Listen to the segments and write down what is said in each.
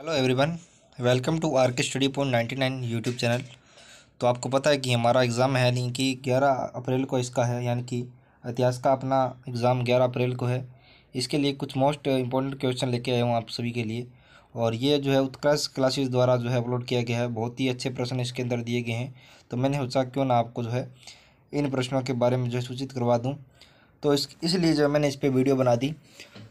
hello everyone welcome to R K study point ninety nine YouTube channel तो आपको पता है कि हमारा एग्ज़ाम है नहीं कि ग्यारह अप्रैल को इसका है यानी कि इतिहास का अपना एग्ज़ाम ग्यारह अप्रैल को है इसके लिए कुछ मोस्ट इंपॉर्टेंट क्वेश्चन लेके आया हूँ आप सभी के लिए और ये जो है उत्कर्ष क्लासेस द्वारा जो है अपलोड किया गया है बहुत ही अच्छे प्रश्न इसके अंदर दिए गए हैं तो मैंने सोचा क्यों ना आपको जो है इन प्रश्नों के बारे में जो है सूचित करवा दूँ तो इस इसलिए जो मैंने इस पर वीडियो बना दी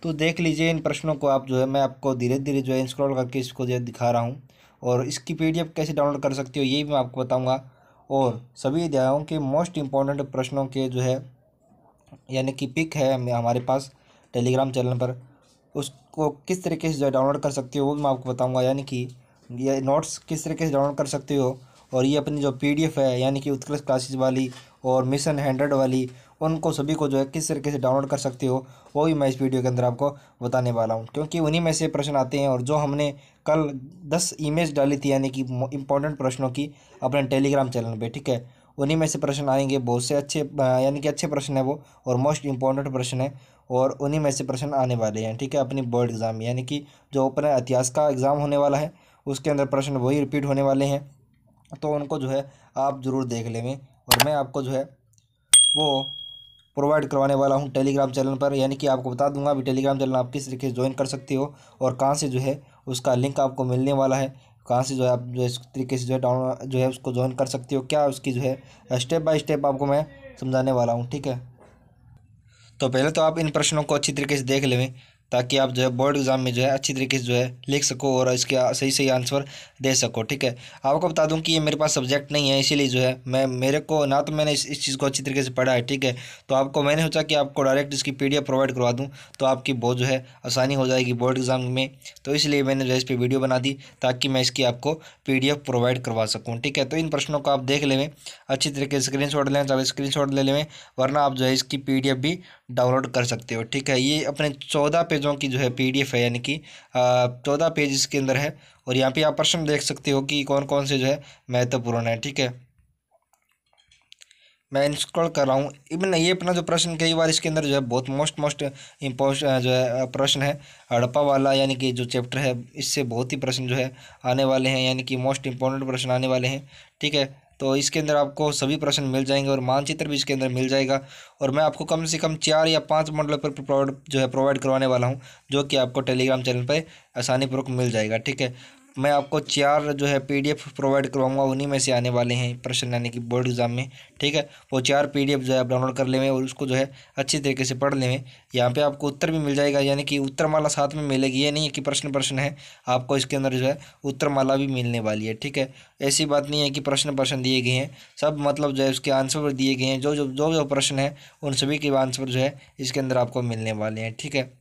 तो देख लीजिए इन प्रश्नों को आप जो है मैं आपको धीरे धीरे जो है इंस्क्रॉल करके इसको जो है दिखा रहा हूँ और इसकी पी कैसे डाउनलोड कर सकते हो ये भी मैं आपको बताऊँगा और सभी अध्यायों के मोस्ट इम्पॉर्टेंट प्रश्नों के जो है यानी कि पिक है हमारे पास टेलीग्राम चैनल पर उसको किस तरीके से जो है डाउनलोड कर सकते हो वो भी मैं आपको बताऊँगा यानी कि ये नोट्स किस तरीके से डाउनलोड कर सकते हो और ये अपनी जो पीडीएफ है यानी कि उत्कृष्ट क्लासेस वाली और मिशन हैंड्रेड वाली उनको सभी को जो है किस तरीके से डाउनलोड कर सकते हो वो भी मैं इस वीडियो के अंदर आपको बताने वाला हूँ क्योंकि उन्हीं में से प्रश्न आते हैं और जो हमने कल दस इमेज डाली थी यानी कि इंपॉर्टेंट प्रश्नों की अपने टेलीग्राम चैनल पर ठीक है उन्हीं में से प्रश्न आएंगे बहुत से अच्छे यानी कि अच्छे प्रश्न है वो और मोस्ट इंपॉर्टेंट प्रश्न है और उन्हीं में से प्रश्न आने वाले हैं ठीक है अपनी बोर्ड एग्ज़ाम यानी कि जो ओपन इतिहास का एग्ज़ाम होने वाला है उसके अंदर प्रश्न वही रिपीट होने वाले हैं तो उनको जो है आप ज़रूर देख लेंगे और मैं आपको जो है वो प्रोवाइड करवाने वाला हूँ टेलीग्राम चैनल पर यानी कि आपको बता दूंगा अभी टेलीग्राम चैनल आप किस तरीके से ज्वाइन कर सकते हो और कहाँ से जो है उसका लिंक आपको मिलने वाला है कहाँ से जो है आप जो इस तरीके से जो है डाउन जो है उसको ज्वाइन कर सकते हो क्या उसकी जो है स्टेप बाय स्टेप आपको मैं समझाने वाला हूँ ठीक है तो पहले तो आप इन प्रश्नों को अच्छी तरीके से देख लें ताकि आप जो है बोर्ड एग्ज़ाम में जो है अच्छी तरीके से जो है लिख सको और इसके सही सही आंसर दे सको ठीक है आपको बता दूं कि ये मेरे पास सब्जेक्ट नहीं है इसीलिए जो है मैं मेरे को ना तो मैंने इस, इस चीज़ को अच्छी तरीके से पढ़ा है ठीक है तो आपको मैंने सोचा कि आपको डायरेक्ट इसकी पी प्रोवाइड करवा दूँ तो आपकी बहुत जो है आसानी हो जाएगी बोर्ड एग्ज़ाम में तो इसलिए मैंने जो है इस पर वीडियो बना दी ताकि मैं इसकी आपको पी प्रोवाइड करवा सकूँ ठीक है तो इन प्रश्नों को आप देख लेवें अच्छी तरीके से स्क्रीन लें चाहे स्क्रीन ले लेवें वरना आप जो है इसकी पी भी डाउनलोड कर सकते हो ठीक है ये अपने चौदह पे पेजों की जो है पीडीएफ है यानी कि चौदह पेज इसके अंदर है और यहाँ पे आप प्रश्न देख सकते हो कि कौन कौन से जो है महत्वपूर्ण है ठीक है मैं इंस्क्रॉल कर रहा हूँ इवन ये अपना जो प्रश्न कई बार इसके अंदर जो है बहुत मोस्ट मोस्ट इम्पोर्ट जो है प्रश्न है हड़प्पा वाला यानी कि जो चैप्टर है इससे बहुत ही प्रश्न जो है आने वाले हैं यानी कि मोस्ट इम्पोर्टेंट प्रश्न आने वाले हैं ठीक है तो इसके अंदर आपको सभी प्रश्न मिल जाएंगे और मानचित्र भी इसके अंदर मिल जाएगा और मैं आपको कम से कम चार या पाँच मॉडल पर प्रोवाइड जो है प्रोवाइड करवाने वाला हूँ जो कि आपको टेलीग्राम चैनल पर आसानीपूर्वक मिल जाएगा ठीक है मैं आपको चार जो है पीडीएफ प्रोवाइड करवाऊंगा उन्हीं में से आने वाले हैं प्रश्न यानी कि बोर्ड एग्ज़ाम में ठीक है वो चार पीडीएफ जो है आप डाउनलोड कर लेवें और उसको जो है अच्छी तरीके से पढ़ लेवें यहाँ पे आपको उत्तर भी मिल जाएगा यानी कि उत्तर माला साथ में मिलेगी ये नहीं है कि प्रश्न प्रश्न है आपको इसके अंदर जो है उत्तर माला भी मिलने वाली है ठीक है ऐसी बात नहीं है कि प्रश्न प्रश्न दिए गए हैं सब मतलब जो है उसके आंसर दिए गए हैं जो जो जो जो प्रश्न है उन सभी के आंसर जो है इसके अंदर आपको मिलने वाले हैं ठीक है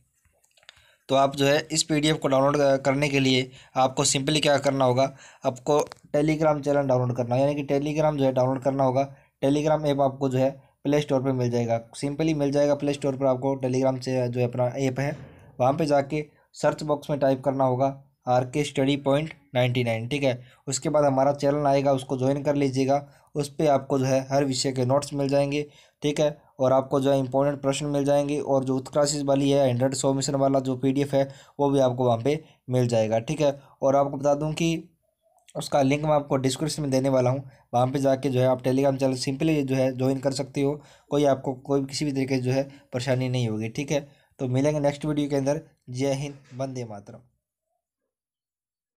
तो आप जो है इस पीडीएफ को डाउनलोड करने के लिए आपको सिंपली क्या करना होगा आपको टेलीग्राम चैनल डाउनलोड करना यानी कि टेलीग्राम जो है डाउनलोड करना होगा टेलीग्राम ऐप आपको जो है प्ले स्टोर पर मिल जाएगा सिंपली मिल जाएगा प्ले स्टोर पर आपको टेलीग्राम से जो अपना ऐप है वहाँ पर जाके सर्च बॉक्स में टाइप करना होगा are K study point ninety nine ठीक है उसके बाद हमारा चैनल आएगा उसको ज्वाइन कर लीजिएगा उस पर आपको जो है हर विषय के नोट्स मिल जाएंगे ठीक है और आपको जो है इंपॉर्टेंट प्रश्न मिल जाएंगे और जो उत्क्रासिस वाली है हंड्रेड सौ मिशन वाला जो पी है वो भी आपको वहाँ पर मिल जाएगा ठीक है और आपको बता दूँ कि उसका लिंक मैं आपको डिस्क्रिप्शन में देने वाला हूँ वहाँ पे जाके जो है आप टेलीग्राम चैनल सिंपली जो है ज्वाइन कर सकते हो कोई आपको कोई किसी भी तरीके से जो है परेशानी नहीं होगी ठीक है तो मिलेंगे नेक्स्ट वीडियो के अंदर जय हिंद वंदे मातरम